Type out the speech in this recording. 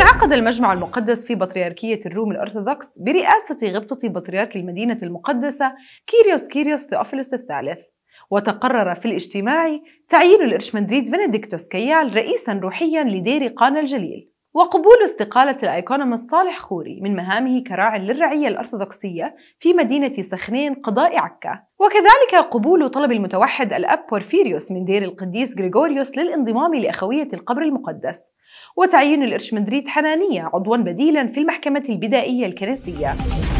انعقد المجمع المقدس في بطريركية الروم الأرثوذكس برئاسة غبطة بطريرك المدينة المقدسة كيريوس كيريوس ثيوفيلوس الثالث وتقرر في الاجتماع تعيين الإرشمندريت فينديكتوس كيال رئيسا روحيا لدير قانا الجليل وقبول استقالة الأيكونوم صالح خوري من مهامه كراع للرعية الأرثوذكسية في مدينة سخنين قضاء عكا وكذلك قبول طلب المتوحد الأب بورفيريوس من دير القديس غريغوريوس للانضمام لأخوية القبر المقدس وتعيين الإرشمندريت حنانية عضوا بديلا في المحكمة البدائية الكنسية